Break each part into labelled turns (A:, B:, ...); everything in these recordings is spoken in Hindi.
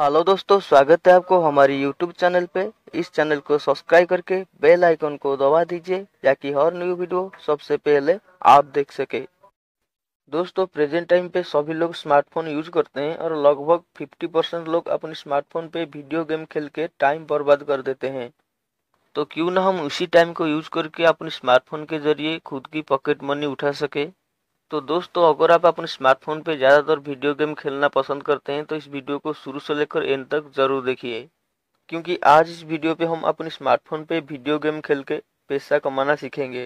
A: हेलो दोस्तों स्वागत है आपको हमारे यूट्यूब चैनल पे इस चैनल को सब्सक्राइब करके बेल आइकन को दबा दीजिए ताकि हर न्यू वीडियो सबसे पहले आप देख सके दोस्तों प्रेजेंट टाइम पे सभी लोग स्मार्टफोन यूज करते हैं और लगभग 50 परसेंट लोग अपने स्मार्टफोन पे वीडियो गेम खेल के टाइम बर्बाद कर देते हैं तो क्यों ना हम उसी टाइम को यूज करके अपने स्मार्टफोन के जरिए खुद की पॉकेट मनी उठा सके तो दोस्तों अगर आप अपने स्मार्टफोन पे ज़्यादातर वीडियो गेम खेलना पसंद करते हैं तो इस वीडियो को शुरू से लेकर एंड तक ज़रूर देखिए क्योंकि आज इस वीडियो पे हम अपने स्मार्टफोन पे वीडियो गेम खेल के पैसा कमाना सीखेंगे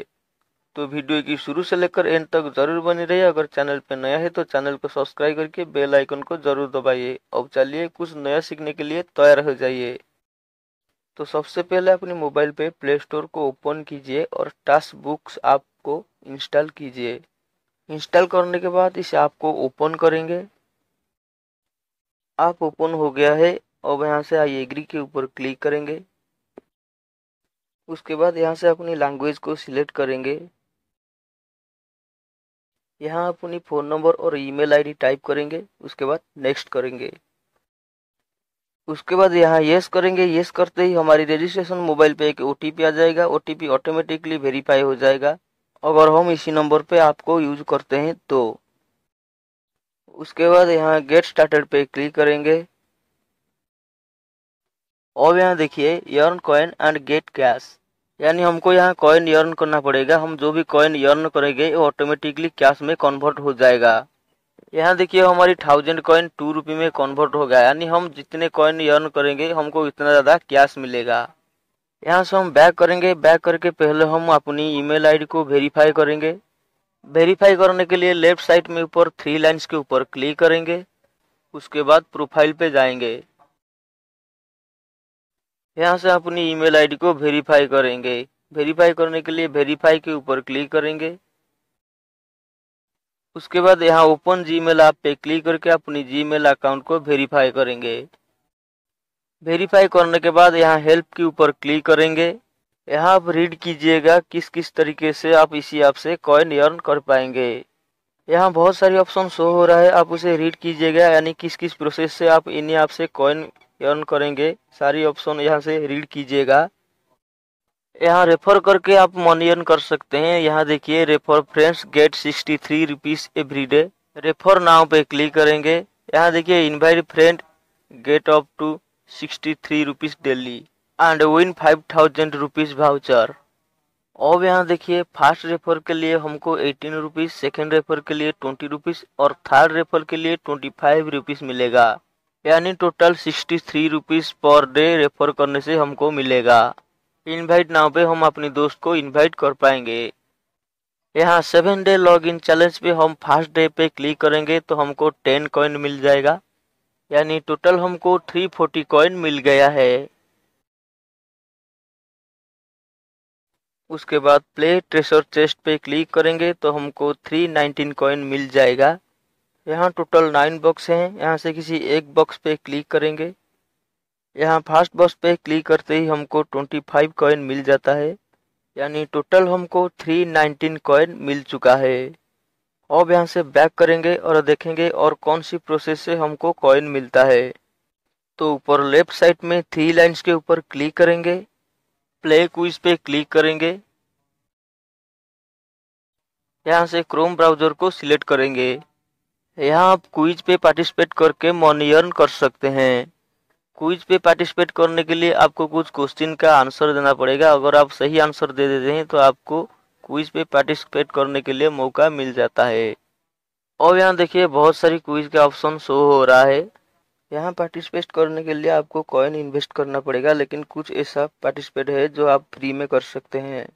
A: तो वीडियो की शुरू से लेकर एंड तक जरूर बने रहिए अगर चैनल पर नया है तो चैनल को सब्सक्राइब करके बेल आइकन को जरूर दबाइए और चलिए कुछ नया सीखने के लिए तैयार हो जाइए तो सबसे पहले अपने मोबाइल पे प्ले स्टोर को ओपन कीजिए और टास्क बुक्स ऐप को इंस्टॉल कीजिए इंस्टॉल करने के बाद इसे आपको ओपन करेंगे आप ओपन हो गया है अब यहाँ से आई एग्री के ऊपर क्लिक करेंगे उसके बाद यहाँ से अपनी लैंग्वेज को सिलेक्ट करेंगे यहाँ अपनी फ़ोन नंबर और ईमेल आईडी टाइप करेंगे उसके बाद नेक्स्ट करेंगे उसके बाद यहाँ यस करेंगे यस करते ही हमारी रजिस्ट्रेशन मोबाइल पे एक ओ आ जाएगा ओ ऑटोमेटिकली वेरीफाई हो जाएगा अगर हम इसी नंबर पे आपको यूज करते हैं तो उसके बाद यहाँ गेट स्टार्टेड पे क्लिक करेंगे और यहाँ देखिए earn coin and get cash यानी हमको यहाँ कॉइन यर्न करना पड़ेगा हम जो भी कॉइन यर्न करेंगे वो ऑटोमेटिकली कैश में कन्वर्ट हो जाएगा यहाँ देखिए हमारी थाउजेंड कॉइन टू रुपी में कन्वर्ट होगा यानी हम जितने कॉइन यर्न करेंगे हमको इतना ज़्यादा कैश मिलेगा यहाँ से हम बैक करेंगे बैक करके पहले हम अपनी ईमेल आईडी को वेरीफाई करेंगे वेरीफाई करने के लिए लेफ्ट साइड में ऊपर थ्री लाइंस के ऊपर क्लिक करेंगे उसके बाद प्रोफाइल पे जाएंगे यहाँ से अपनी ईमेल आईडी को वेरीफाई करेंगे वेरीफाई करने के लिए वेरीफाई के ऊपर क्लिक करेंगे उसके बाद यहाँ ओपन मेल ऐप पे क्लिक करके अपनी मेल अकाउंट को वेरीफाई करेंगे वेरीफाई करने के बाद यहाँ हेल्प के ऊपर क्लिक करेंगे यहाँ आप रीड कीजिएगा किस किस तरीके से आप इसी ऐप से कॉइन अर्न कर पाएंगे यहाँ बहुत सारी ऑप्शन शो हो रहा है आप उसे रीड कीजिएगा यानी किस किस प्रोसेस से आप इन्हीं ऐप से कॉइन अर्न करेंगे सारी ऑप्शन यहाँ से रीड कीजिएगा यहाँ रेफर करके आप मनी अर्न कर सकते हैं यहाँ देखिए refer friends get sixty three rupees every day refer now पे क्लिक करेंगे यहाँ देखिए invite friend get up to three rupees daily and win 5000 rupees voucher अब यहाँ देखिए फर्स्ट रेफर के लिए हमको एटीन रुपीज़ सेकेंड रेफर के लिए ट्वेंटी रुपीज़ और थर्ड रेफर के लिए ट्वेंटी फाइव रुपीज़ मिलेगा यानी total sixty three rupees per day refer करने से हमको मिलेगा इनवाइट नाव पे हम अपने दोस्त को इनवाइट कर पाएंगे यहाँ seven day log in challenge पे हम फर्स्ट डे पे क्लिक करेंगे तो हमको टेन कॉइन मिल जाएगा यानी टोटल हमको थ्री फोर्टी कॉइन मिल गया है उसके बाद प्ले ट्रेसर चेस्ट पे क्लिक करेंगे तो हमको थ्री नाइनटीन कॉइन मिल जाएगा यहाँ टोटल नाइन बॉक्स हैं यहाँ से किसी एक बॉक्स पे क्लिक करेंगे यहाँ फर्स्ट बॉक्स पे क्लिक करते ही हमको ट्वेंटी फाइव कॉइन मिल जाता है यानी टोटल हमको थ्री नाइनटीन कॉइन मिल चुका है अब यहाँ से बैक करेंगे और देखेंगे और कौन सी प्रोसेस से हमको कॉइन मिलता है तो ऊपर लेफ्ट साइड में थ्री लाइंस के ऊपर क्लिक करेंगे प्ले क्विज पे क्लिक करेंगे यहाँ से क्रोम ब्राउजर को सिलेक्ट करेंगे यहाँ आप क्विज पे पार्टिसिपेट करके मनी अर्न कर सकते हैं क्विज पे पार्टिसिपेट करने के लिए आपको कुछ क्वेश्चन का आंसर देना पड़ेगा अगर आप सही आंसर दे देते हैं तो आपको क्विज पे पार्टिसिपेट करने के लिए मौका मिल जाता है और यहाँ देखिए बहुत सारी क्विज का ऑप्शन शो हो रहा है यहाँ पार्टिसिपेट करने के लिए आपको कॉइन इन्वेस्ट करना पड़ेगा लेकिन कुछ ऐसा पार्टिसिपेट है जो आप फ्री में कर सकते हैं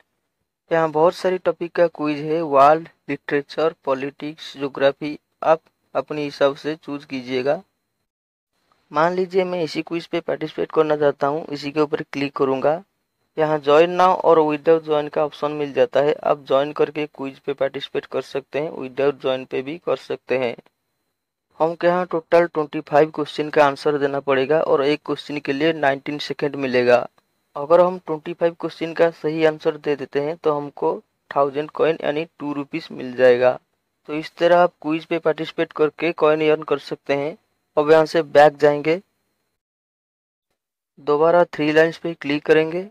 A: यहाँ बहुत सारी टॉपिक का क्विज है वर्ल्ड लिटरेचर पॉलिटिक्स जोग्राफी आप अपने हिसाब से चूज कीजिएगा मान लीजिए मैं इसी क्विज पे पार्टिसिपेट करना चाहता हूँ इसी के ऊपर क्लिक करूँगा यहाँ ज्वाइन नाउ और विदाउट ज्वाइन का ऑप्शन मिल जाता है आप ज्वाइन करके क्विज पे पार्टिसिपेट कर सकते हैं विदाउट ज्वाइन पे भी कर सकते हैं हमको यहाँ टोटल ट्वेंटी फाइव क्वेश्चन का आंसर देना पड़ेगा और एक क्वेश्चन के लिए नाइनटीन सेकेंड मिलेगा अगर हम ट्वेंटी फाइव क्वेश्चन का सही आंसर दे देते हैं तो हमको थाउजेंड कॉइन यानी टू रुपीज़ मिल जाएगा तो इस तरह आप क्विज पे पार्टिसिपेट करके कॉइन अर्न कर सकते हैं अब यहाँ से बैक जाएंगे दोबारा थ्री लाइन्स पे क्लिक करेंगे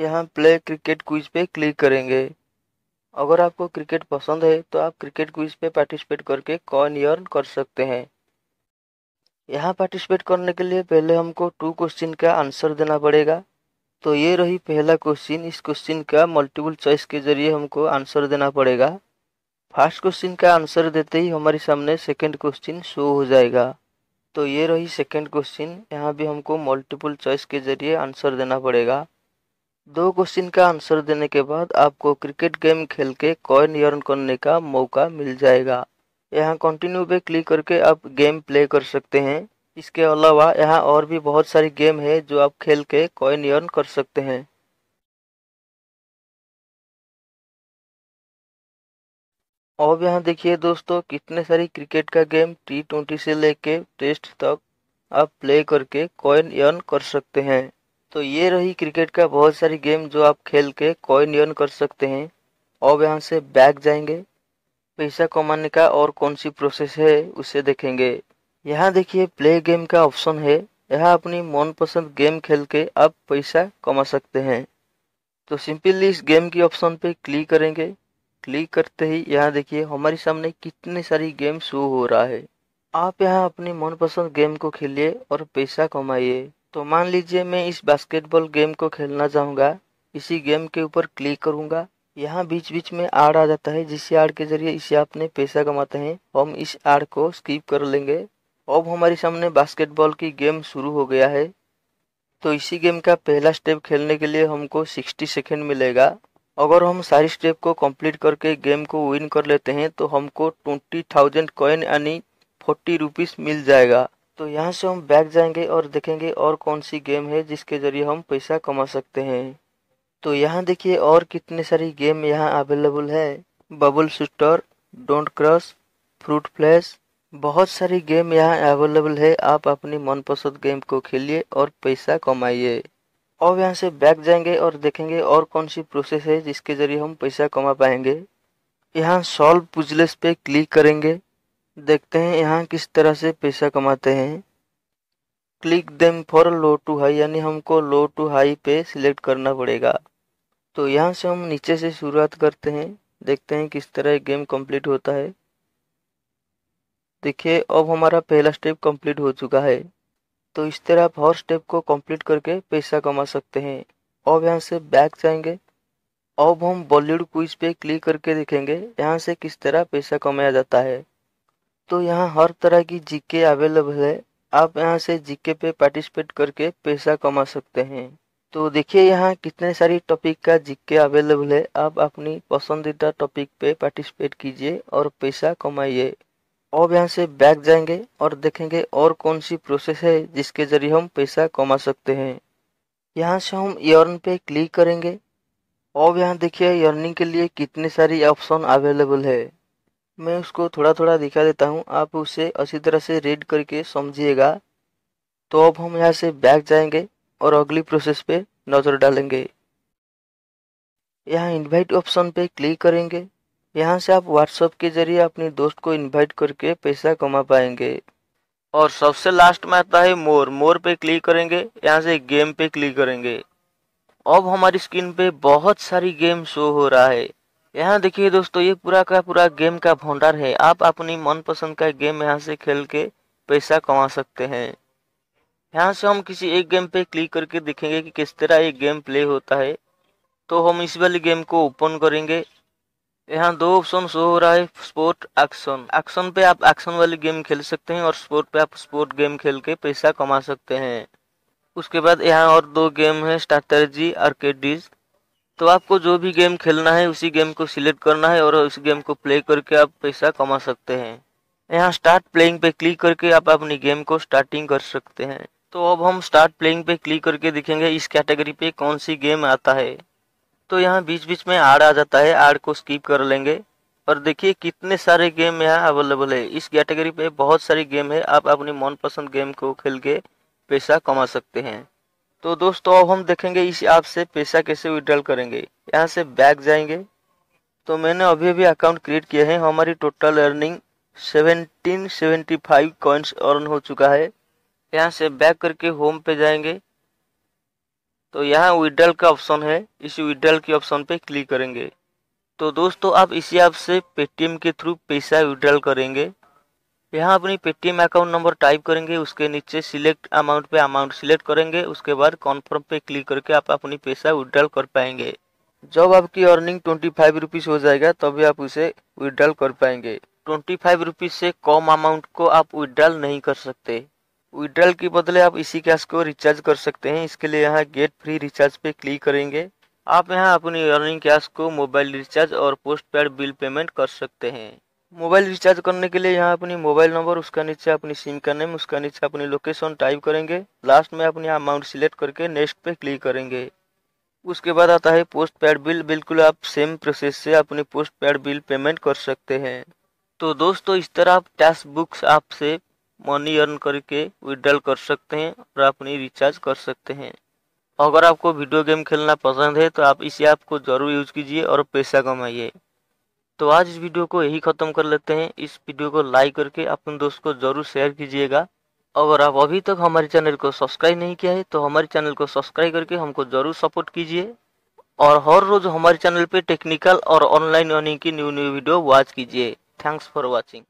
A: यहाँ प्ले क्रिकेट क्विज पे क्लिक करेंगे अगर आपको क्रिकेट पसंद है तो आप क्रिकेट क्विज पे पार्टिसिपेट करके कॉइन अर्न कर सकते हैं यहाँ पार्टिसिपेट करने के लिए पहले हमको टू क्वेश्चन का आंसर देना पड़ेगा तो ये रही पहला क्वेश्चन इस क्वेश्चन का मल्टीपल चॉइस के जरिए हमको आंसर देना पड़ेगा फर्स्ट क्वेश्चन का आंसर देते ही हमारे सामने सेकंड क्वेश्चन शो हो जाएगा तो ये रही सेकंड क्वेश्चन यहाँ भी हमको मल्टीपल चॉइस के जरिए आंसर देना पड़ेगा दो क्वेश्चन का आंसर देने के बाद आपको क्रिकेट गेम खेल के कॉइन यर्न करने का मौका मिल जाएगा यहाँ कंटिन्यू पे क्लिक करके आप गेम प्ले कर सकते हैं इसके अलावा यहाँ और भी बहुत सारी गेम है जो आप खेल के कॉइन यर्न कर सकते हैं अब यहाँ देखिए दोस्तों कितने सारी क्रिकेट का गेम टी ट्वेंटी से लेके टेस्ट तक आप प्ले करके कॉइन यर्न कर सकते हैं तो ये रही क्रिकेट का बहुत सारी गेम जो आप खेल के कॉइन अर्न कर सकते हैं अब यहाँ से बैग जाएंगे पैसा कमाने का और कौन सी प्रोसेस है उसे देखेंगे यहाँ देखिए प्ले गेम का ऑप्शन है यहाँ अपनी मनपसंद गेम खेल के आप पैसा कमा सकते हैं तो सिंपली इस गेम की ऑप्शन पे क्लिक करेंगे क्लिक करते ही यहाँ देखिए हमारे सामने कितने सारी गेम शो हो रहा है आप यहाँ अपनी मनपसंद गेम को खेलिए और पैसा कमाइए तो मान लीजिए मैं इस बास्केटबॉल गेम को खेलना चाहूँगा इसी गेम के ऊपर क्लिक करूँगा यहाँ बीच बीच में आड़ आ जाता है जिस आड़ के जरिए इसे आपने पैसा कमाते हैं हम इस आड़ को स्किप कर लेंगे अब हमारे सामने बास्केटबॉल की गेम शुरू हो गया है तो इसी गेम का पहला स्टेप खेलने के लिए हमको 60 सेकेंड मिलेगा अगर हम सारी स्टेप को कंप्लीट करके गेम को विन कर लेते हैं तो हमको ट्वेंटी थाउजेंड कॉइन यानी फोर्टी रुपीज़ मिल जाएगा तो यहाँ से हम बैक जाएंगे और देखेंगे और कौन सी गेम है जिसके ज़रिए हम पैसा कमा सकते हैं तो यहाँ देखिए और कितने सारी गेम यहाँ अवेलेबल है bubble shooter don't crush fruit flash बहुत सारी गेम यहाँ अवेलेबल है आप अपनी मनपसंद गेम को खेलिए और पैसा कमाइए और यहाँ से बैक जाएंगे और देखेंगे और कौन सी प्रोसेस है जिसके ज़रिए हम पैसा कमा पाएंगे यहाँ सॉल्व पुजलेस पे क्लिक करेंगे देखते हैं यहाँ किस तरह से पैसा कमाते हैं click them for low to high यानी हमको लो टू हाई पे सिलेक्ट करना पड़ेगा तो यहाँ से हम नीचे से शुरुआत करते हैं देखते हैं किस तरह गेम कंप्लीट होता है देखिए अब हमारा पहला स्टेप कंप्लीट हो चुका है तो इस तरह आप हर स्टेप को कंप्लीट करके पैसा कमा सकते हैं अब यहाँ से बैक जाएंगे अब हम बॉलीवुड क्विज पे क्लिक करके देखेंगे यहाँ से किस तरह पैसा कमाया जाता है तो यहाँ हर तरह की जीके अवेलेबल है आप यहाँ से जीके पे पार्टिसिपेट करके पैसा कमा सकते हैं तो देखिए यहाँ कितने सारी टॉपिक का जीके अवेलेबल है आप अपनी पसंदीदा टॉपिक पे पार्टिसिपेट कीजिए और पैसा कमाइए अब यहाँ से बैक जाएंगे और देखेंगे और कौन सी प्रोसेस है जिसके जरिए हम पैसा कमा सकते हैं यहाँ से हम यर्न पे क्लिक करेंगे अब यहाँ देखिए यर्निंग के लिए कितने सारी ऑप्शन अवेलेबल है मैं उसको थोड़ा थोड़ा दिखा देता हूँ आप उसे अच्छी तरह से रीड करके समझिएगा तो अब हम यहाँ से बैक जाएंगे और अगली प्रोसेस पे नज़र डालेंगे यहाँ इनवाइट ऑप्शन पे क्लिक करेंगे यहाँ से आप व्हाट्सअप के जरिए अपने दोस्त को इनवाइट करके पैसा कमा पाएंगे और सबसे लास्ट में आता है मोर मोर पे क्लिक करेंगे यहाँ से गेम पे क्लिक करेंगे अब हमारी स्क्रीन पे बहुत सारी गेम शो हो रहा है यहाँ देखिए दोस्तों ये पूरा का पूरा गेम का भंडार है आप अपनी मनपसंद का गेम यहाँ से खेल के पैसा कमा सकते हैं यहाँ से हम किसी एक गेम पे क्लिक करके देखेंगे कि किस तरह ये गेम प्ले होता है तो हम इस वाली गेम को ओपन करेंगे यहाँ दो ऑप्शन शो हो रहा है स्पोर्ट एक्शन एक्शन पे आप एक्शन वाली गेम खेल सकते हैं और स्पोर्ट पे आप स्पोर्ट गेम खेल के पैसा कमा सकते हैं उसके बाद यहाँ और दो गेम है स्ट्रैटर्जी आर्केडीज तो आपको जो भी गेम खेलना है उसी गेम को सिलेक्ट करना है और उस गेम को प्ले करके आप पैसा कमा सकते हैं यहाँ स्टार्ट प्लेइंग पे क्लिक करके आप अपनी गेम को स्टार्टिंग कर सकते हैं तो अब हम स्टार्ट प्लेइंग पे क्लिक करके देखेंगे इस कैटेगरी पे कौन सी गेम आता है तो यहाँ बीच बीच में आड़ आ जाता है आड़ को स्किप कर लेंगे और देखिए कितने सारे गेम यहाँ अवेलेबल है इस कैटेगरी पे बहुत सारी गेम है आप अपनी मनपसंद गेम को खेल के पैसा कमा सकते हैं तो दोस्तों अब हम देखेंगे इस ऐप से पैसा कैसे विड्रॉल करेंगे यहाँ से बैक जाएंगे तो मैंने अभी अभी अकाउंट क्रिएट किया है हमारी total earning seventeen seventy five coins earn हो चुका है यहाँ से बैक करके होम पे जाएंगे तो यहाँ विड्रॉल का ऑप्शन है इसी विड्रॉल के ऑप्शन पे क्लिक करेंगे तो दोस्तों आप इसी ऐप से पेटीएम के थ्रू पैसा विड्रॉल करेंगे यहाँ अपनी पेटीएम अकाउंट नंबर टाइप करेंगे उसके नीचे सिलेक्ट अमाउंट पे अमाउंट सिलेक्ट करेंगे उसके बाद कॉन्फर्म पे क्लिक करके आप अपनी पैसा विड्रॉल कर पाएंगे जब आपकी अर्निंग ट्वेंटी फाइव रुपीज़ हो जाएगा तभी आप उसे विड्रॉल कर पाएंगे ट्वेंटी फाइव रुपीज़ से कम अमाउंट को आप विड्रॉल नहीं कर सकते विड्रॉल के बदले आप इसी कैश को रिचार्ज कर सकते हैं इसके लिए यहाँ गेट फ्री रिचार्ज पे क्लिक करेंगे आप यहाँ अपनी अर्निंग कैश को मोबाइल रिचार्ज और पोस्ट पेड बिल पेमेंट कर सकते हैं मोबाइल रिचार्ज करने के लिए यहाँ अपनी मोबाइल नंबर उसका नीचे अपनी सिम का नेम उसका नीचे अपनी लोकेशन टाइप करेंगे लास्ट में अपनी अमाउंट सिलेक्ट करके नेक्स्ट पे क्लिक करेंगे उसके बाद आता है पोस्ट पेड बिल बिल्कुल आप सेम प्रोसेस से अपनी पोस्ट पेड बिल पेमेंट कर सकते हैं तो दोस्तों इस तरह आप टैक्स बुक्स ऐप से मनी अर्न करके विड्रॉल कर सकते हैं और अपनी रिचार्ज कर सकते हैं अगर आपको वीडियो गेम खेलना पसंद है तो आप इसी ऐप को ज़रूर यूज कीजिए और पैसा कमाइए तो आज इस वीडियो को यही ख़त्म कर लेते हैं इस वीडियो को लाइक करके अपने दोस्त को ज़रूर शेयर कीजिएगा अगर आप अभी तक हमारे चैनल को सब्सक्राइब नहीं किया है तो हमारे चैनल को सब्सक्राइब करके हमको ज़रूर सपोर्ट कीजिए और हर रोज़ हमारे चैनल पे टेक्निकल और ऑनलाइन अर्निंग की न्यू न्यू वीडियो वॉच कीजिए थैंक्स फॉर वॉचिंग